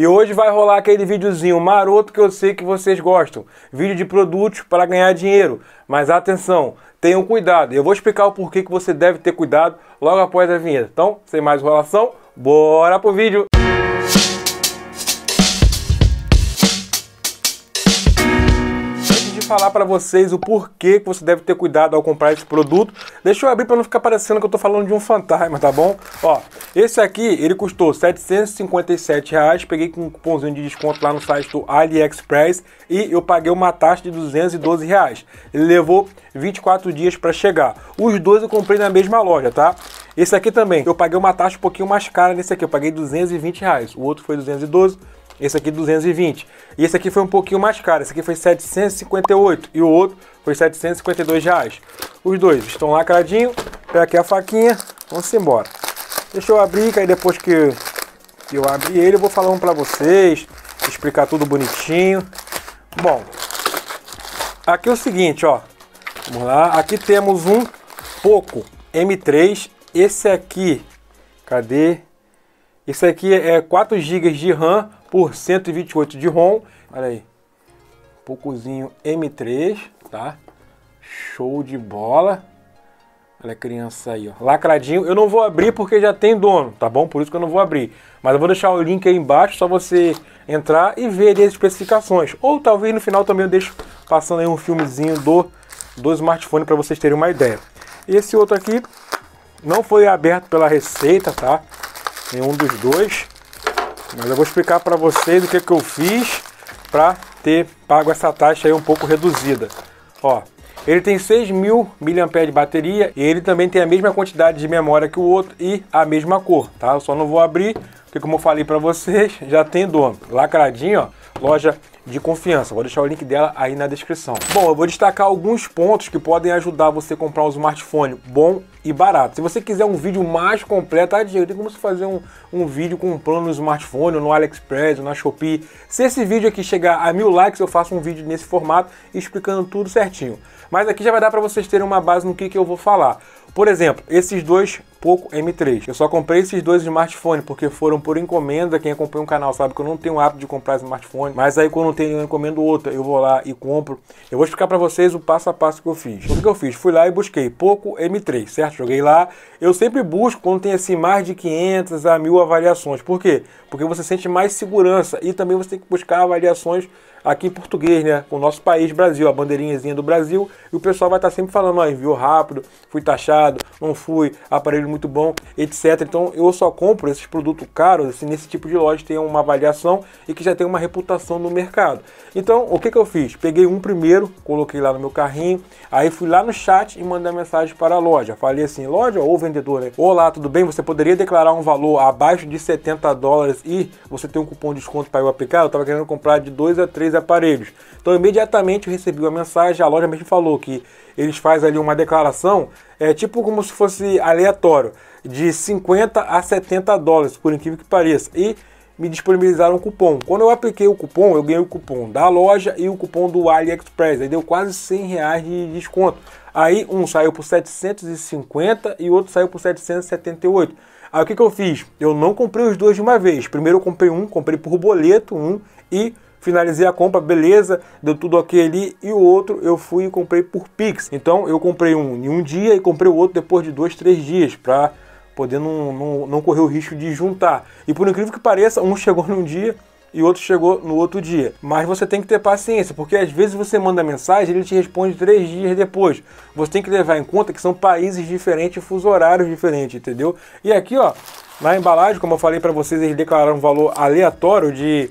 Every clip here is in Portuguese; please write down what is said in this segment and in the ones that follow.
E hoje vai rolar aquele videozinho maroto que eu sei que vocês gostam. Vídeo de produtos para ganhar dinheiro. Mas atenção, tenham cuidado. Eu vou explicar o porquê que você deve ter cuidado logo após a vinheta. Então, sem mais enrolação, bora pro vídeo! falar para vocês o porquê que você deve ter cuidado ao comprar esse produto. Deixa eu abrir para não ficar parecendo que eu estou falando de um fantasma, tá bom? Ó, esse aqui, ele custou R$ 757, reais, peguei com um cupomzinho de desconto lá no site do AliExpress e eu paguei uma taxa de R$ 212. Reais. Ele levou 24 dias para chegar. Os dois eu comprei na mesma loja, tá? Esse aqui também, eu paguei uma taxa um pouquinho mais cara nesse aqui, eu paguei 220 reais. O outro foi 212 esse aqui 220. E esse aqui foi um pouquinho mais caro. Esse aqui foi 758 e o outro foi 752 reais. Os dois estão lacradinhos, Pega aqui a faquinha. Vamos embora. Deixa eu abrir, que aí depois que eu abrir ele, eu vou falar um para vocês. Explicar tudo bonitinho. Bom, aqui é o seguinte, ó. Vamos lá. Aqui temos um Poco M3. Esse aqui, cadê? Esse aqui é 4 GB de RAM por 128 de ROM. Olha aí, Pocozinho M3, tá? Show de bola. Olha a criança aí, ó. Lacradinho. Eu não vou abrir porque já tem dono, tá bom? Por isso que eu não vou abrir. Mas eu vou deixar o link aí embaixo, só você entrar e ver as especificações. Ou talvez no final também eu deixo passando aí um filmezinho do, do smartphone para vocês terem uma ideia. Esse outro aqui não foi aberto pela receita, tá? Nenhum dos dois. Mas eu vou explicar para vocês o que, que eu fiz para ter pago essa taxa aí um pouco reduzida. Ó, ele tem 6.000 mAh de bateria e ele também tem a mesma quantidade de memória que o outro e a mesma cor, tá? Eu só não vou abrir, porque como eu falei para vocês, já tem dono. Lacradinho, ó, loja de confiança. Vou deixar o link dela aí na descrição. Bom, eu vou destacar alguns pontos que podem ajudar você a comprar um smartphone bom e barato. Se você quiser um vídeo mais completo, ah, Diego, tem como você fazer um, um vídeo comprando um no smartphone, no AliExpress, na Shopee. Se esse vídeo aqui chegar a mil likes, eu faço um vídeo nesse formato explicando tudo certinho. Mas aqui já vai dar para vocês terem uma base no que, que eu vou falar. Por exemplo, esses dois Poco M3. Eu só comprei esses dois smartphones porque foram por encomenda. Quem acompanha o canal sabe que eu não tenho hábito de comprar smartphone, mas aí quando tem tenho eu encomendo outra, eu vou lá e compro. Eu vou explicar para vocês o passo a passo que eu fiz. O que eu fiz? Fui lá e busquei Poco M3, certo? Joguei lá. Eu sempre busco quando tem assim mais de 500 a 1000 avaliações. Por quê? Porque você sente mais segurança e também você tem que buscar avaliações aqui em português, né? Com o nosso país, Brasil, a bandeirinhazinha do Brasil. E o pessoal vai estar tá sempre falando, ó, enviou rápido, fui taxado, não fui, aparelho muito bom, etc. Então eu só compro esses produtos caros, assim, nesse tipo de loja que tem uma avaliação e que já tem uma reputação no mercado. Então, o que, que eu fiz? Peguei um primeiro, coloquei lá no meu carrinho, aí fui lá no chat e mandei mensagem para a loja. Falei assim, loja ou vendedor, né? Olá, tudo bem? Você poderia declarar um valor abaixo de 70 dólares e você tem um cupom de desconto para eu aplicar? Eu estava querendo comprar de 2 a 3 três aparelhos. Então imediatamente eu recebi uma mensagem, a loja mesmo falou que eles fazem ali uma declaração, é tipo como se fosse aleatório, de 50 a 70 dólares, por incrível que pareça. E me disponibilizaram um cupom. Quando eu apliquei o cupom, eu ganhei o cupom da loja e o cupom do AliExpress. Aí deu quase 100 reais de desconto. Aí um saiu por 750 e outro saiu por 778. Aí o que, que eu fiz? Eu não comprei os dois de uma vez. Primeiro eu comprei um, comprei por boleto um e finalizei a compra, beleza, deu tudo ok ali. E o outro eu fui e comprei por Pix. Então eu comprei um em um dia e comprei o outro depois de dois, três dias para poder não, não, não correr o risco de juntar. E por incrível que pareça, um chegou num dia e outro chegou no outro dia. Mas você tem que ter paciência, porque às vezes você manda mensagem ele te responde três dias depois. Você tem que levar em conta que são países diferentes, fuso horários diferentes, entendeu? E aqui, ó, na embalagem, como eu falei para vocês, eles declararam um valor aleatório de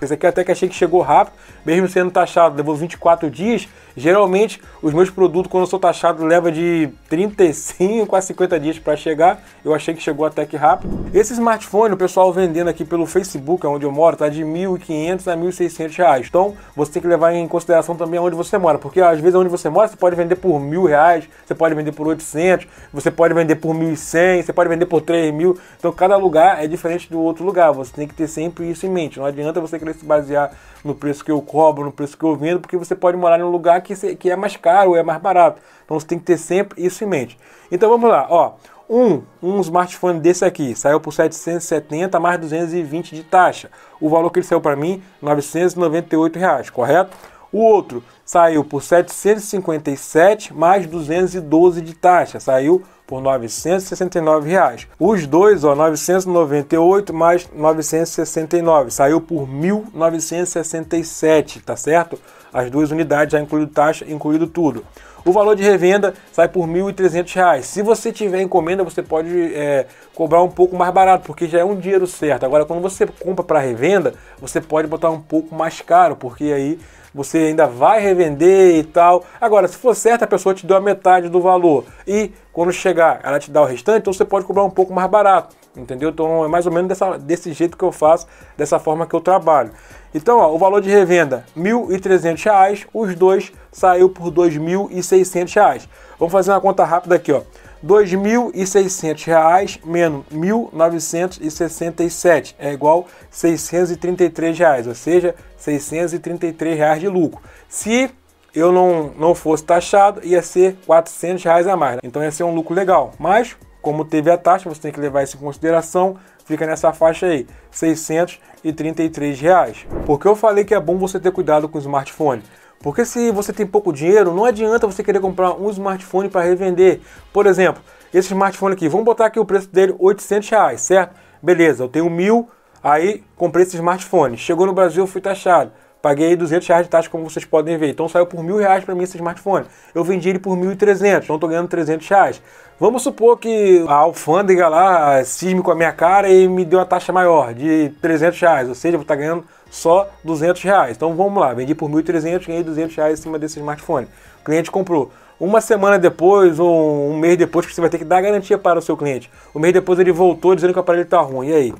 Esse aqui até que achei que chegou rápido, mesmo sendo taxado, levou 24 dias. Geralmente, os meus produtos, quando eu sou taxado, leva de 35 a 50 dias para chegar. Eu achei que chegou até que rápido. Esse smartphone, o pessoal vendendo aqui pelo Facebook, é onde eu moro, tá de 1.500 a 1.600 reais. Então, você tem que levar em consideração também onde você mora, porque às vezes onde você mora, você pode vender por mil reais, você pode vender por 800, você pode vender por 1.100, você pode vender por 3 mil. Então, cada lugar é diferente do outro lugar. Você tem que ter sempre isso em mente. Não adianta você querer se basear no preço que eu cobro, no preço que eu vendo, porque você pode morar em um lugar que, que é mais caro, é mais barato. Então você tem que ter sempre isso em mente. Então vamos lá, ó. Um, um smartphone desse aqui saiu por 770 mais 220 de taxa. O valor que ele saiu para mim, R$ reais, correto? O outro saiu por 757 mais 212 de taxa, saiu por 969 reais. Os dois, ó, 998 mais 969, saiu por 1.967, tá certo? As duas unidades já incluído taxa, incluído tudo. O valor de revenda sai por R$ 1.300. Se você tiver encomenda, você pode é, cobrar um pouco mais barato, porque já é um dinheiro certo. Agora, quando você compra para revenda, você pode botar um pouco mais caro, porque aí você ainda vai revender e tal. Agora, se for certo, a pessoa te deu a metade do valor e quando chegar ela te dá o restante, então você pode cobrar um pouco mais barato, entendeu? Então é mais ou menos dessa, desse jeito que eu faço, dessa forma que eu trabalho. Então, ó, o valor de revenda, R$ 1.300, os dois saiu por R$ 2.600. Vamos fazer uma conta rápida aqui, ó. R$ 2.600 menos R$ 1.967 é igual R$ 633, reais, ou seja, R$ 633 reais de lucro. Se eu não, não fosse taxado, ia ser 400 reais a mais. Então ia ser um lucro legal. Mas, como teve a taxa, você tem que levar isso em consideração. Fica nessa faixa aí, 633 reais. Porque eu falei que é bom você ter cuidado com o smartphone porque se você tem pouco dinheiro, não adianta você querer comprar um smartphone para revender. Por exemplo, esse smartphone aqui, vamos botar aqui o preço dele, 800 reais, certo? Beleza, eu tenho mil, aí comprei esse smartphone. Chegou no Brasil, fui taxado. Paguei 200 reais de taxa, como vocês podem ver. Então saiu por mil reais para mim esse smartphone. Eu vendi ele por 1.300, então estou ganhando 300 reais. Vamos supor que a alfândega lá cisme com a minha cara e me deu uma taxa maior de 300 reais. Ou seja, eu vou estar tá ganhando só 200 reais. Então vamos lá, vendi por 1.300, ganhei 200 reais em cima desse smartphone. O cliente comprou. Uma semana depois ou um mês depois, que você vai ter que dar garantia para o seu cliente. Um mês depois ele voltou dizendo que o aparelho está ruim. E aí?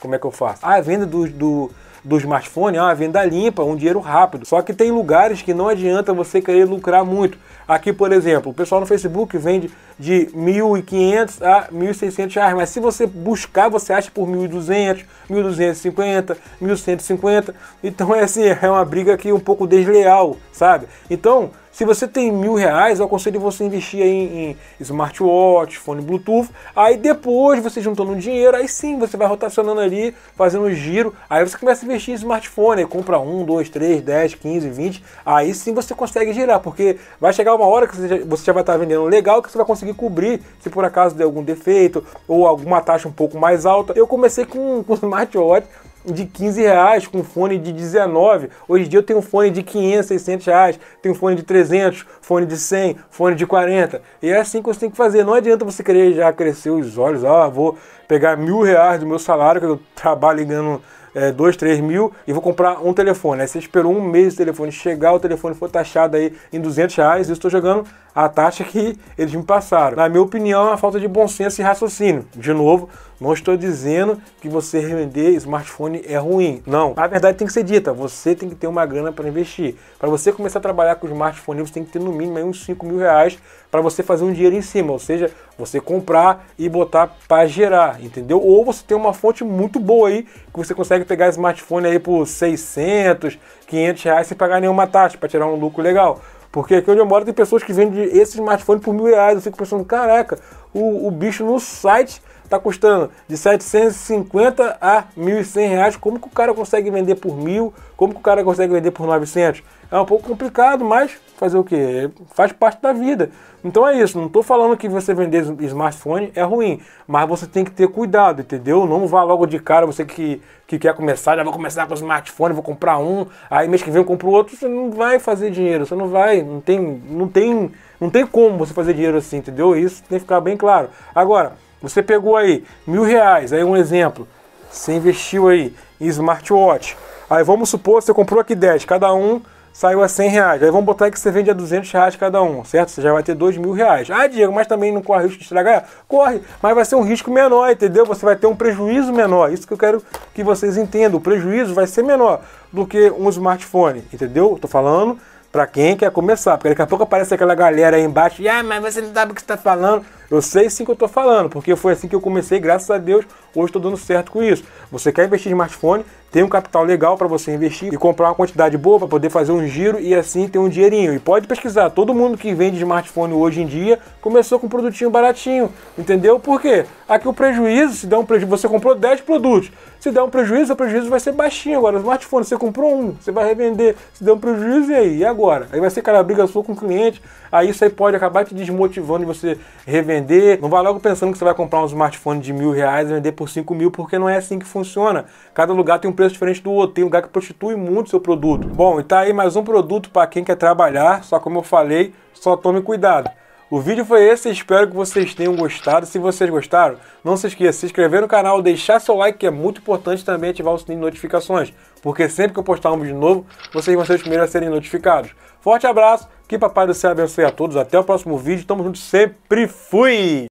Como é que eu faço? Ah, é venda do, do do smartphone é uma venda limpa, um dinheiro rápido. Só que tem lugares que não adianta você querer lucrar muito. Aqui, por exemplo, o pessoal no Facebook vende de 1.500 a 1.600 reais, mas se você buscar, você acha por 1.200, 1.250, 1.150. Então é assim, é uma briga aqui um pouco desleal, sabe? Então, se você tem mil reais, eu aconselho você investir em, em smartwatch, fone Bluetooth. Aí depois você juntando um dinheiro, aí sim você vai rotacionando ali, fazendo um giro. Aí você começa a investir em smartphone, aí compra um, dois, três, dez, quinze, vinte. Aí sim você consegue girar, porque vai chegar uma hora que você já, você já vai estar tá vendendo legal, que você vai conseguir cobrir se por acaso der algum defeito ou alguma taxa um pouco mais alta. Eu comecei com, com smartwatch de 15 reais com fone de 19. Hoje em dia eu tenho um fone de 500, 600 reais, tenho um fone de 300, fone de 100, fone de 40. E é assim que você tem que fazer. Não adianta você querer já crescer os olhos, ah, vou pegar mil reais do meu salário, que eu trabalho ganhando é, dois, três mil e vou comprar um telefone. Aí você esperou um mês o telefone chegar, o telefone foi taxado aí em 200 reais, eu estou jogando a taxa que eles me passaram. Na minha opinião, é uma falta de bom senso e raciocínio. De novo, não estou dizendo que você revender smartphone é ruim. Não. A verdade tem que ser dita. Você tem que ter uma grana para investir. Para você começar a trabalhar com smartphone, você tem que ter no mínimo uns 5 mil reais para você fazer um dinheiro em cima. Ou seja, você comprar e botar para gerar, entendeu? Ou você tem uma fonte muito boa aí que você consegue pegar smartphone aí por 600, 500 reais sem pagar nenhuma taxa para tirar um lucro legal. Porque aqui onde eu moro tem pessoas que vendem esse smartphone por mil reais. Eu fico pensando, caraca, o, o bicho no site tá custando de 750 a 1.100 reais. Como que o cara consegue vender por mil? Como que o cara consegue vender por 900? É um pouco complicado, mas fazer o que? Faz parte da vida. Então é isso. Não estou falando que você vender smartphone é ruim, mas você tem que ter cuidado, entendeu? Não vá logo de cara, você que, que quer começar, já vou começar com smartphone, vou comprar um, aí mês que vem eu compro outro. Você não vai fazer dinheiro, você não vai, não tem, não tem, não tem como você fazer dinheiro assim, entendeu? Isso tem que ficar bem claro. Agora, você pegou aí mil reais, aí um exemplo. Você investiu aí em smartwatch. Aí vamos supor que você comprou aqui 10, cada um saiu a 100 reais. Aí vamos botar que você vende a 200 reais cada um, certo? Você já vai ter 2 mil reais. Ah, Diego, mas também não corre risco de estragar? Corre, mas vai ser um risco menor, entendeu? Você vai ter um prejuízo menor. Isso que eu quero que vocês entendam. O prejuízo vai ser menor do que um smartphone, entendeu? Tô falando para quem quer começar, porque daqui a pouco aparece aquela galera aí embaixo, ah, mas você não sabe o que está falando. Eu sei sim que eu estou falando, porque foi assim que eu comecei, graças a Deus, Hoje estou dando certo com isso. Você quer investir em smartphone, tem um capital legal para você investir e comprar uma quantidade boa para poder fazer um giro e assim ter um dinheirinho. E pode pesquisar, todo mundo que vende smartphone hoje em dia começou com um produtinho baratinho, entendeu? Por quê? Aqui o prejuízo, se der um prejuízo, você comprou 10 produtos. Se der um prejuízo, o prejuízo vai ser baixinho agora. O smartphone, você comprou um, você vai revender. Se der um prejuízo, e aí? E agora? Aí vai ser cara briga sua com o cliente, aí isso aí pode acabar te desmotivando de você revender. Não vai logo pensando que você vai comprar um smartphone de mil reais e vender por por 5 mil, porque não é assim que funciona. Cada lugar tem um preço diferente do outro. Tem lugar que prostitui muito seu produto. Bom, e tá aí mais um produto para quem quer trabalhar. Só como eu falei, só tome cuidado. O vídeo foi esse, espero que vocês tenham gostado. Se vocês gostaram, não se esqueça de se inscrever no canal, deixar seu like, que é muito importante também ativar o sininho de notificações, porque sempre que eu postar um vídeo novo, vocês vão ser os primeiros a serem notificados. Forte abraço, que Papai do Céu abençoe a todos, até o próximo vídeo, tamo junto sempre, fui!